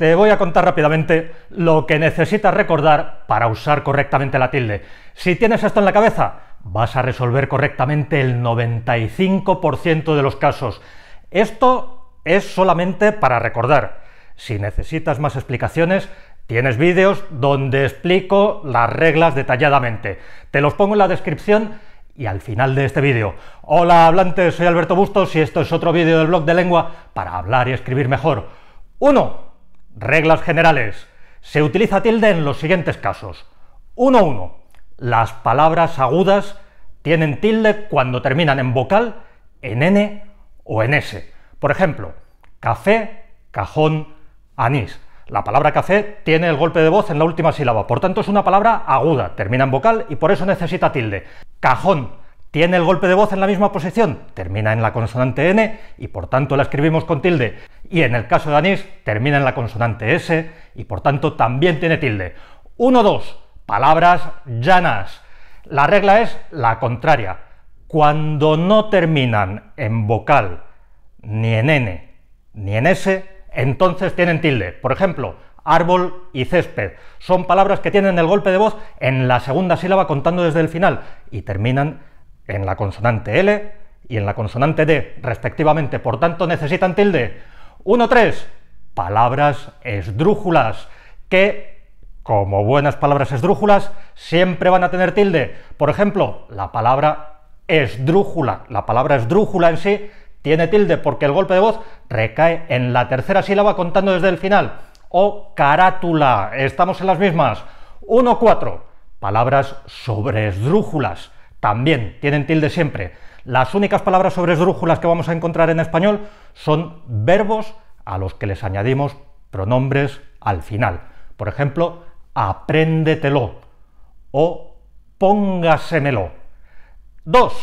Te voy a contar rápidamente lo que necesitas recordar para usar correctamente la tilde. Si tienes esto en la cabeza, vas a resolver correctamente el 95% de los casos. Esto es solamente para recordar. Si necesitas más explicaciones, tienes vídeos donde explico las reglas detalladamente. Te los pongo en la descripción y al final de este vídeo. Hola hablantes, soy Alberto Bustos y esto es otro vídeo del blog de lengua para hablar y escribir mejor. 1. Reglas generales. Se utiliza tilde en los siguientes casos. 11. Las palabras agudas tienen tilde cuando terminan en vocal, en n o en s. Por ejemplo, café, cajón, anís. La palabra café tiene el golpe de voz en la última sílaba, por tanto es una palabra aguda, termina en vocal y por eso necesita tilde. Cajón tiene el golpe de voz en la misma posición, termina en la consonante n y por tanto la escribimos con tilde. Y en el caso de anís, termina en la consonante s y por tanto también tiene tilde. 1, 2. Palabras llanas. La regla es la contraria. Cuando no terminan en vocal, ni en n, ni en s, entonces tienen tilde. Por ejemplo, árbol y césped. Son palabras que tienen el golpe de voz en la segunda sílaba contando desde el final y terminan en la consonante L y en la consonante D, respectivamente. Por tanto, necesitan tilde. 1, 3. Palabras esdrújulas que, como buenas palabras esdrújulas, siempre van a tener tilde. Por ejemplo, la palabra esdrújula, la palabra esdrújula en sí, tiene tilde porque el golpe de voz recae en la tercera sílaba contando desde el final. O carátula, estamos en las mismas. 1, 4. Palabras sobre esdrújulas también tienen tilde siempre. Las únicas palabras sobre esdrújulas que vamos a encontrar en español son verbos a los que les añadimos pronombres al final. Por ejemplo, apréndetelo o póngasemelo. Dos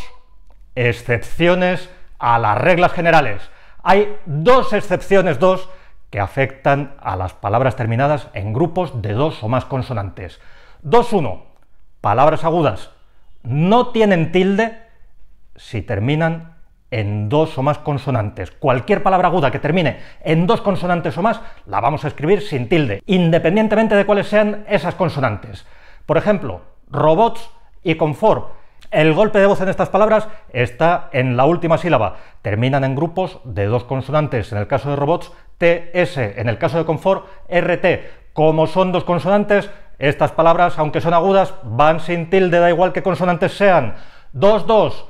Excepciones a las reglas generales. Hay dos excepciones, dos, que afectan a las palabras terminadas en grupos de dos o más consonantes. 2.1. Palabras agudas no tienen tilde si terminan en dos o más consonantes. Cualquier palabra aguda que termine en dos consonantes o más, la vamos a escribir sin tilde, independientemente de cuáles sean esas consonantes. Por ejemplo, robots y confort. El golpe de voz en estas palabras está en la última sílaba. Terminan en grupos de dos consonantes, en el caso de robots, TS, en el caso de confort, RT. Como son dos consonantes, estas palabras, aunque son agudas, van sin tilde, da igual que consonantes sean. dos-dos,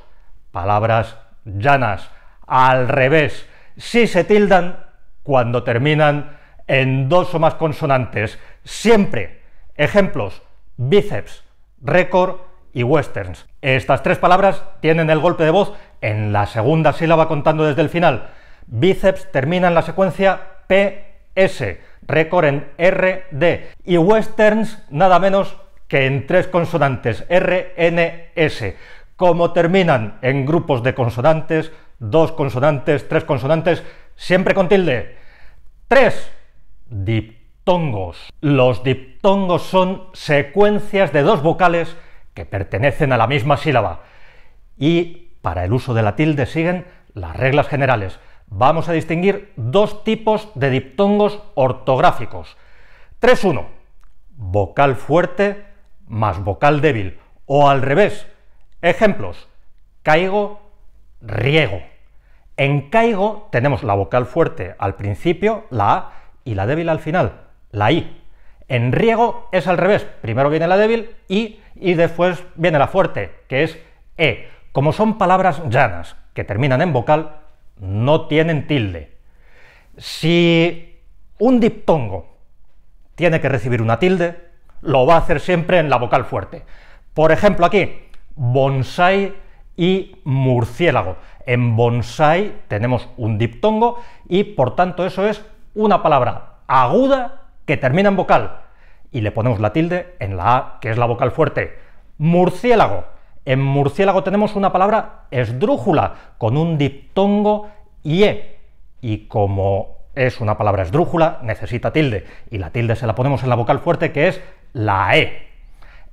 Palabras llanas, al revés. Si se tildan cuando terminan en dos o más consonantes. Siempre. Ejemplos. Bíceps, récord y westerns. Estas tres palabras tienen el golpe de voz en la segunda sílaba contando desde el final. Bíceps termina en la secuencia PS récord en RD y westerns nada menos que en tres consonantes, S, Como terminan en grupos de consonantes, dos consonantes, tres consonantes, siempre con tilde. Tres, diptongos. Los diptongos son secuencias de dos vocales que pertenecen a la misma sílaba. Y para el uso de la tilde siguen las reglas generales. Vamos a distinguir dos tipos de diptongos ortográficos. 3-1, vocal fuerte más vocal débil, o al revés. Ejemplos, caigo, riego. En caigo tenemos la vocal fuerte al principio, la A, y la débil al final, la I. En riego es al revés, primero viene la débil, I, y después viene la fuerte, que es E. Como son palabras llanas, que terminan en vocal no tienen tilde. Si un diptongo tiene que recibir una tilde, lo va a hacer siempre en la vocal fuerte. Por ejemplo, aquí, bonsai y murciélago. En bonsai tenemos un diptongo y por tanto eso es una palabra aguda que termina en vocal. Y le ponemos la tilde en la A, que es la vocal fuerte. Murciélago en murciélago tenemos una palabra esdrújula, con un diptongo IE. Y como es una palabra esdrújula, necesita tilde. Y la tilde se la ponemos en la vocal fuerte, que es la E.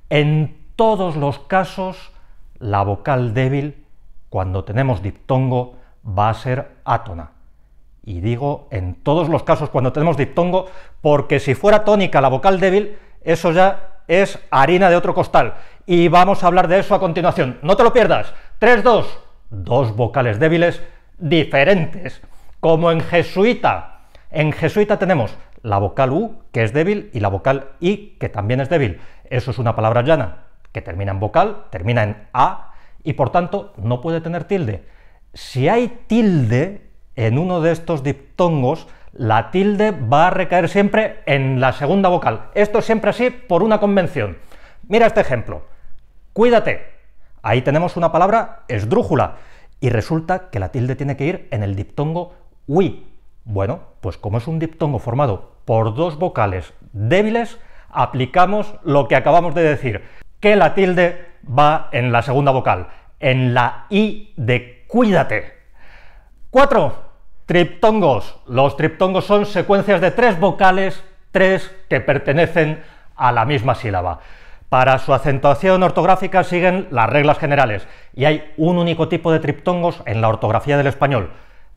En todos los casos, la vocal débil, cuando tenemos diptongo, va a ser átona. Y digo en todos los casos cuando tenemos diptongo, porque si fuera tónica la vocal débil, eso ya es harina de otro costal. Y vamos a hablar de eso a continuación. No te lo pierdas. 3, 2, dos vocales débiles diferentes. Como en jesuita. En jesuita tenemos la vocal U, que es débil, y la vocal I, que también es débil. Eso es una palabra llana, que termina en vocal, termina en A, y por tanto no puede tener tilde. Si hay tilde en uno de estos diptongos, la tilde va a recaer siempre en la segunda vocal. Esto es siempre así por una convención. Mira este ejemplo. Cuídate. Ahí tenemos una palabra esdrújula y resulta que la tilde tiene que ir en el diptongo ui. Bueno, pues como es un diptongo formado por dos vocales débiles, aplicamos lo que acabamos de decir, que la tilde va en la segunda vocal, en la i de cuídate. 4. Triptongos. Los triptongos son secuencias de tres vocales, tres que pertenecen a la misma sílaba. Para su acentuación ortográfica siguen las reglas generales y hay un único tipo de triptongos en la ortografía del español.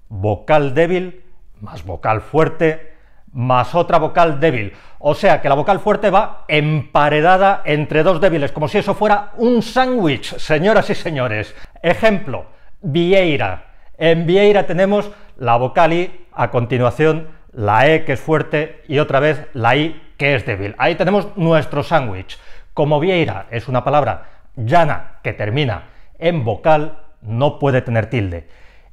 Vocal débil más vocal fuerte más otra vocal débil. O sea que la vocal fuerte va emparedada entre dos débiles, como si eso fuera un sándwich, señoras y señores. Ejemplo, Vieira. En Vieira tenemos la vocal I, a continuación la E que es fuerte y otra vez la I que es débil. Ahí tenemos nuestro sándwich. Como vieira es una palabra llana que termina en vocal, no puede tener tilde.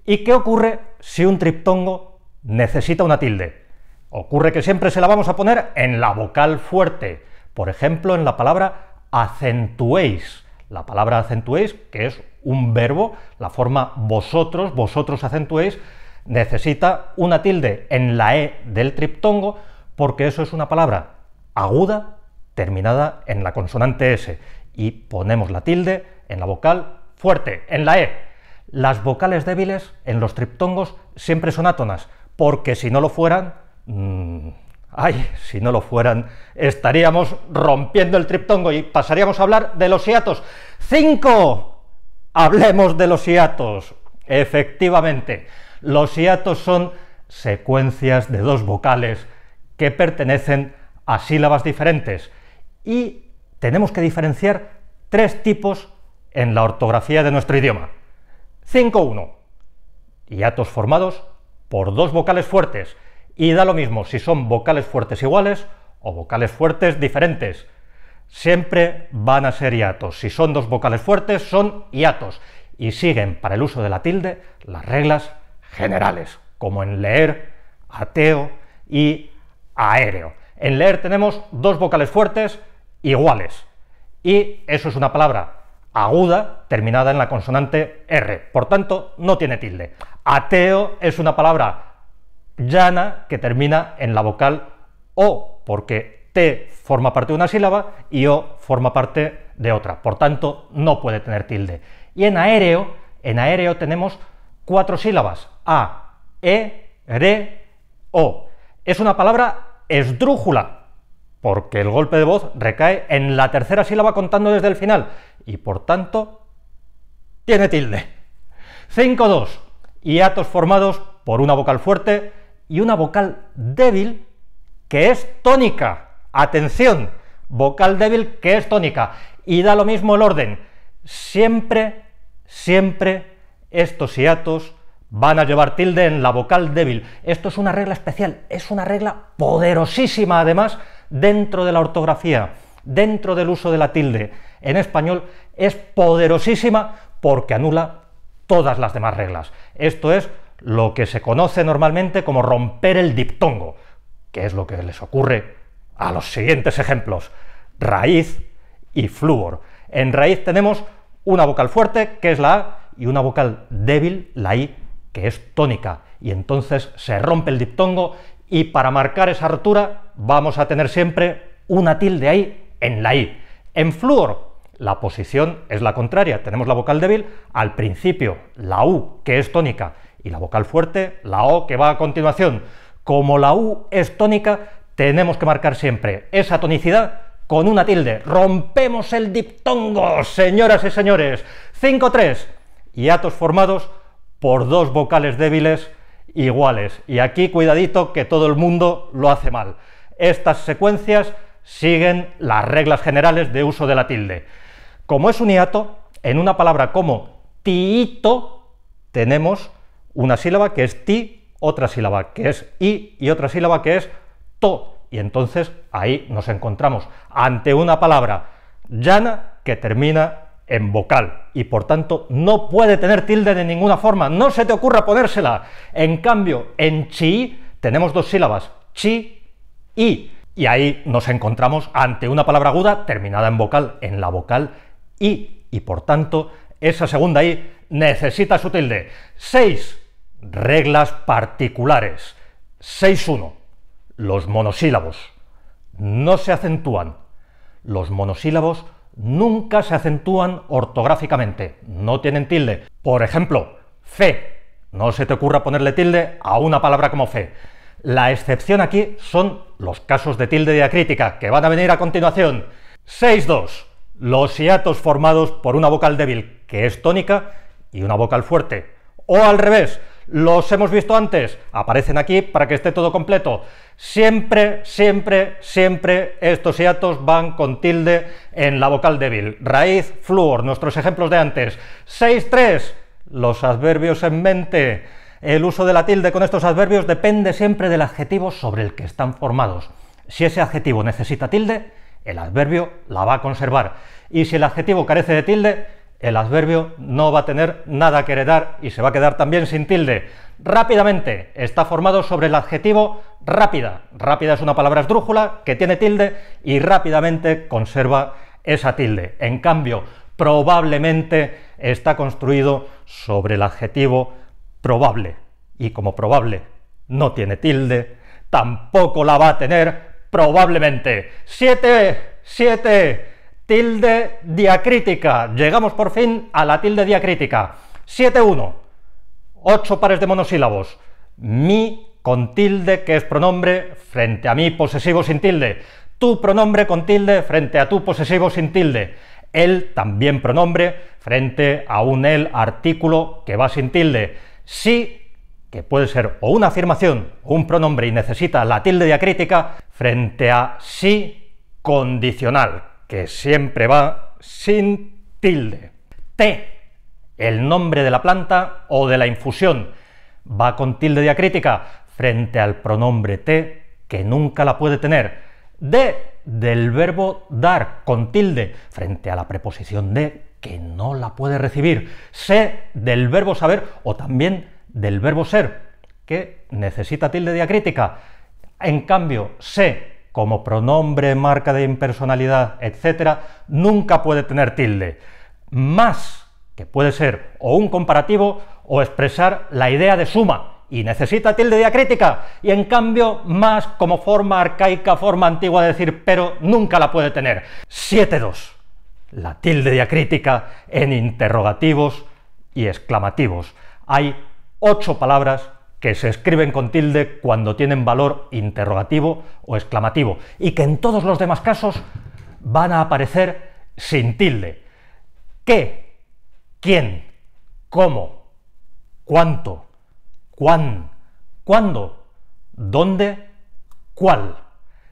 ¿Y qué ocurre si un triptongo necesita una tilde? Ocurre que siempre se la vamos a poner en la vocal fuerte, por ejemplo en la palabra acentuéis. La palabra acentuéis, que es un verbo, la forma vosotros, vosotros acentuéis, necesita una tilde en la E del triptongo porque eso es una palabra aguda terminada en la consonante S y ponemos la tilde en la vocal fuerte, en la E. Las vocales débiles en los triptongos siempre son átonas porque si no lo fueran... Mm, ay, si no lo fueran, estaríamos rompiendo el triptongo y pasaríamos a hablar de los hiatos. ¡Cinco! Hablemos de los hiatos. Efectivamente. Los hiatos son secuencias de dos vocales que pertenecen a sílabas diferentes y tenemos que diferenciar tres tipos en la ortografía de nuestro idioma. 51 1 Hiatos formados por dos vocales fuertes y da lo mismo si son vocales fuertes iguales o vocales fuertes diferentes. Siempre van a ser hiatos. Si son dos vocales fuertes, son hiatos y siguen para el uso de la tilde las reglas generales, como en leer, ateo y aéreo. En leer tenemos dos vocales fuertes iguales, y eso es una palabra aguda terminada en la consonante R, por tanto no tiene tilde. Ateo es una palabra llana que termina en la vocal O, porque T forma parte de una sílaba y O forma parte de otra, por tanto no puede tener tilde. Y en aéreo, en aéreo tenemos Cuatro sílabas. A, E, RE, O. Es una palabra esdrújula, porque el golpe de voz recae en la tercera sílaba contando desde el final, y por tanto, tiene tilde. 5-2. Hiatos formados por una vocal fuerte y una vocal débil que es tónica. Atención, vocal débil que es tónica. Y da lo mismo el orden. Siempre, siempre estos hiatos van a llevar tilde en la vocal débil. Esto es una regla especial, es una regla poderosísima además dentro de la ortografía, dentro del uso de la tilde. En español es poderosísima porque anula todas las demás reglas. Esto es lo que se conoce normalmente como romper el diptongo, que es lo que les ocurre a los siguientes ejemplos, raíz y flúor. En raíz tenemos una vocal fuerte, que es la A, y una vocal débil, la I, que es tónica, y entonces se rompe el diptongo y para marcar esa rotura vamos a tener siempre una tilde ahí en la I. En flúor, la posición es la contraria, tenemos la vocal débil al principio, la U, que es tónica, y la vocal fuerte, la O, que va a continuación. Como la U es tónica, tenemos que marcar siempre esa tonicidad con una tilde. Rompemos el diptongo, señoras y señores. 5-3 hiatos formados por dos vocales débiles iguales. Y aquí cuidadito que todo el mundo lo hace mal. Estas secuencias siguen las reglas generales de uso de la tilde. Como es un hiato, en una palabra como tiito tenemos una sílaba que es ti, otra sílaba que es i y otra sílaba que es to. Y entonces ahí nos encontramos ante una palabra llana que termina en vocal y por tanto no puede tener tilde de ninguna forma, no se te ocurra ponérsela. En cambio, en chi tenemos dos sílabas, chi y, y ahí nos encontramos ante una palabra aguda terminada en vocal, en la vocal i, y por tanto esa segunda i necesita su tilde. 6. Reglas particulares. 6.1. Los monosílabos no se acentúan. Los monosílabos nunca se acentúan ortográficamente, no tienen tilde. Por ejemplo, fe. No se te ocurra ponerle tilde a una palabra como fe. La excepción aquí son los casos de tilde diacrítica, que van a venir a continuación. 6.2. Los hiatos formados por una vocal débil, que es tónica, y una vocal fuerte. O al revés, los hemos visto antes, aparecen aquí para que esté todo completo. Siempre, siempre, siempre estos hiatos van con tilde en la vocal débil. Raíz, flúor, nuestros ejemplos de antes. 6-3, los adverbios en mente. El uso de la tilde con estos adverbios depende siempre del adjetivo sobre el que están formados. Si ese adjetivo necesita tilde, el adverbio la va a conservar. Y si el adjetivo carece de tilde, el adverbio no va a tener nada que heredar y se va a quedar también sin tilde. Rápidamente está formado sobre el adjetivo rápida. Rápida es una palabra esdrújula que tiene tilde y rápidamente conserva esa tilde. En cambio, probablemente está construido sobre el adjetivo probable. Y como probable no tiene tilde, tampoco la va a tener probablemente. Siete, siete tilde diacrítica. Llegamos por fin a la tilde diacrítica. 7-1. Ocho pares de monosílabos. Mi con tilde, que es pronombre, frente a mi posesivo sin tilde. Tu pronombre con tilde frente a tu posesivo sin tilde. Él también pronombre frente a un él artículo que va sin tilde. Sí, que puede ser o una afirmación o un pronombre y necesita la tilde diacrítica frente a sí condicional, que siempre va sin tilde. T el nombre de la planta o de la infusión, va con tilde diacrítica frente al pronombre T que nunca la puede tener. De, del verbo dar con tilde frente a la preposición de, que no la puede recibir. Se, del verbo saber o también del verbo ser, que necesita tilde diacrítica. En cambio, se como pronombre, marca de impersonalidad, etc., nunca puede tener tilde. Más, que puede ser o un comparativo o expresar la idea de suma, y necesita tilde diacrítica, y en cambio más como forma arcaica, forma antigua de decir pero nunca la puede tener. 7.2. La tilde diacrítica en interrogativos y exclamativos. Hay ocho palabras que se escriben con tilde cuando tienen valor interrogativo o exclamativo y que en todos los demás casos van a aparecer sin tilde. ¿Qué? ¿Quién? ¿Cómo? ¿Cuánto? ¿Cuán? ¿Cuándo? ¿Dónde? ¿Cuál?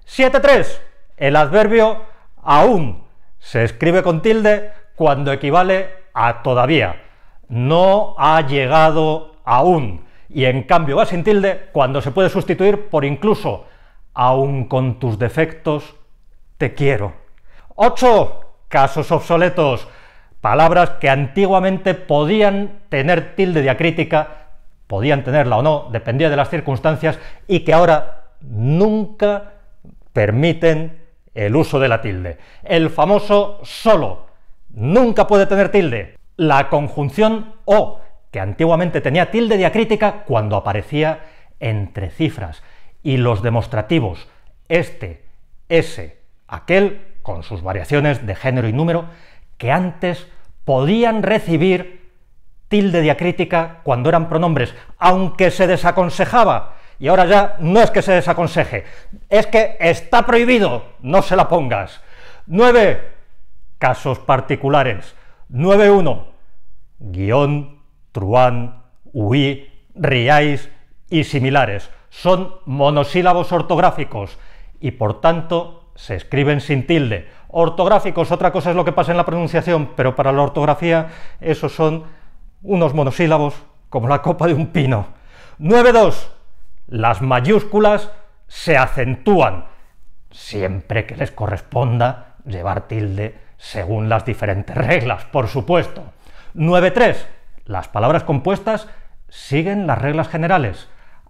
7.3. El adverbio aún se escribe con tilde cuando equivale a todavía. No ha llegado aún y en cambio va sin tilde cuando se puede sustituir por incluso, aun con tus defectos, te quiero. 8. Casos obsoletos. Palabras que antiguamente podían tener tilde diacrítica, podían tenerla o no, dependía de las circunstancias, y que ahora nunca permiten el uso de la tilde. El famoso solo nunca puede tener tilde. La conjunción o que antiguamente tenía tilde diacrítica cuando aparecía entre cifras, y los demostrativos este, ese, aquel, con sus variaciones de género y número, que antes podían recibir tilde diacrítica cuando eran pronombres, aunque se desaconsejaba. Y ahora ya no es que se desaconseje, es que está prohibido, no se la pongas. 9. Casos particulares. 9.1. Guión truán, huí, riáis y similares. Son monosílabos ortográficos y por tanto se escriben sin tilde. Ortográficos, otra cosa es lo que pasa en la pronunciación, pero para la ortografía esos son unos monosílabos como la copa de un pino. 9.2. Las mayúsculas se acentúan siempre que les corresponda llevar tilde según las diferentes reglas, por supuesto. 9.3 las palabras compuestas siguen las reglas generales.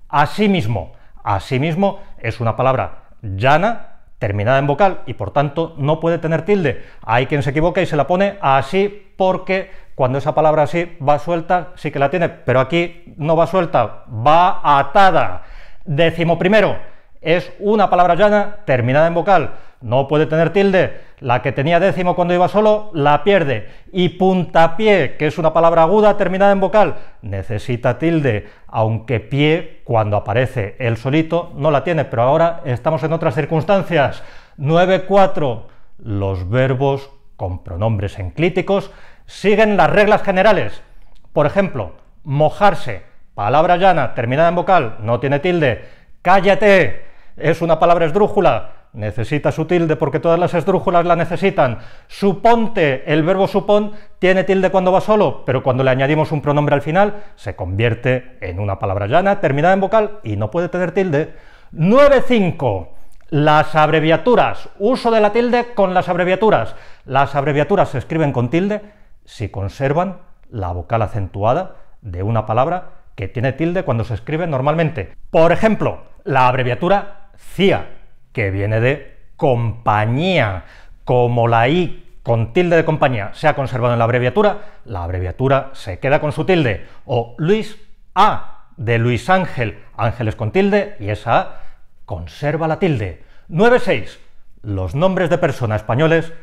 Asimismo, asimismo es una palabra llana, terminada en vocal y por tanto no puede tener tilde. Hay quien se equivoca y se la pone así porque cuando esa palabra así va suelta, sí que la tiene, pero aquí no va suelta, va atada. Décimo primero, es una palabra llana terminada en vocal. No puede tener tilde. La que tenía décimo cuando iba solo, la pierde. Y puntapié, que es una palabra aguda terminada en vocal, necesita tilde, aunque pie, cuando aparece él solito, no la tiene. Pero ahora estamos en otras circunstancias. 9.4. Los verbos con pronombres enclíticos siguen las reglas generales. Por ejemplo, mojarse, palabra llana terminada en vocal, no tiene tilde. Cállate, es una palabra esdrújula, necesita su tilde porque todas las esdrújulas la necesitan. Suponte, el verbo supón tiene tilde cuando va solo, pero cuando le añadimos un pronombre al final se convierte en una palabra llana terminada en vocal y no puede tener tilde. 9.5. Las abreviaturas. Uso de la tilde con las abreviaturas. Las abreviaturas se escriben con tilde si conservan la vocal acentuada de una palabra que tiene tilde cuando se escribe normalmente. Por ejemplo, la abreviatura CIA, que viene de compañía, como la I con tilde de compañía se ha conservado en la abreviatura, la abreviatura se queda con su tilde, o Luis A de Luis Ángel, Ángeles con tilde, y esa A conserva la tilde. 9.6. Los nombres de personas españoles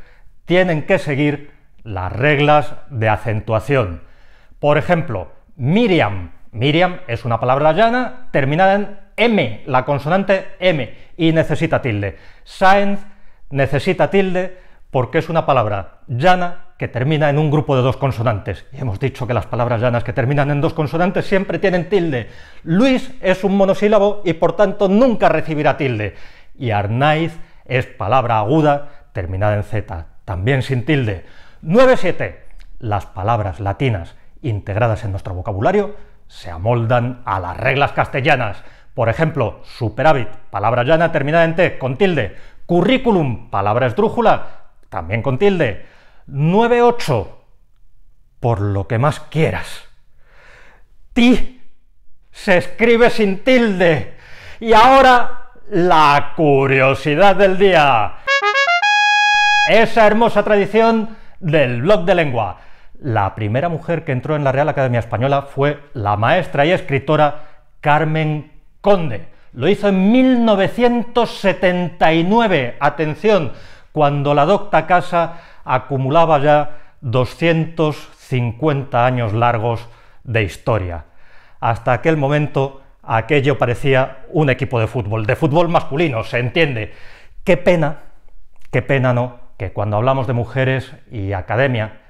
tienen que seguir las reglas de acentuación. Por ejemplo, Miriam. Miriam es una palabra llana terminada en M, la consonante M, y necesita tilde. Science necesita tilde porque es una palabra llana que termina en un grupo de dos consonantes. Y hemos dicho que las palabras llanas que terminan en dos consonantes siempre tienen tilde. Luis es un monosílabo y por tanto nunca recibirá tilde. Y Arnaiz es palabra aguda terminada en Z, también sin tilde. 9.7. Las palabras latinas integradas en nuestro vocabulario se amoldan a las reglas castellanas. Por ejemplo, superávit, palabra llana terminada en T, con tilde. Currículum, palabra esdrújula, también con tilde. 9-8, por lo que más quieras. Ti se escribe sin tilde. Y ahora, la curiosidad del día. Esa hermosa tradición del blog de lengua. La primera mujer que entró en la Real Academia Española fue la maestra y escritora Carmen Conde. Lo hizo en 1979, atención, cuando la docta casa acumulaba ya 250 años largos de historia. Hasta aquel momento aquello parecía un equipo de fútbol, de fútbol masculino, se entiende. Qué pena, qué pena no, que cuando hablamos de mujeres y academia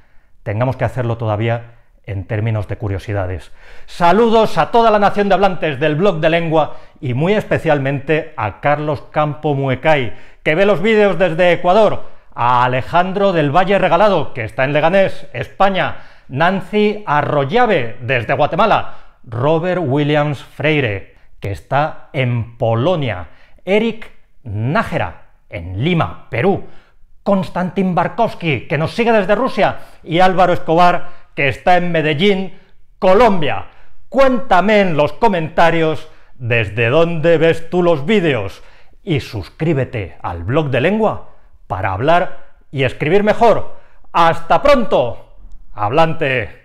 tengamos que hacerlo todavía en términos de curiosidades. Saludos a toda la nación de hablantes del blog de lengua y muy especialmente a Carlos Campo Muecai, que ve los vídeos desde Ecuador, a Alejandro del Valle Regalado, que está en Leganés, España, Nancy Arroyave, desde Guatemala, Robert Williams Freire, que está en Polonia, Eric Nájera, en Lima, Perú, Konstantin Barkovsky, que nos sigue desde Rusia, y Álvaro Escobar, que está en Medellín, Colombia. Cuéntame en los comentarios desde dónde ves tú los vídeos y suscríbete al blog de lengua para hablar y escribir mejor. ¡Hasta pronto! Hablante.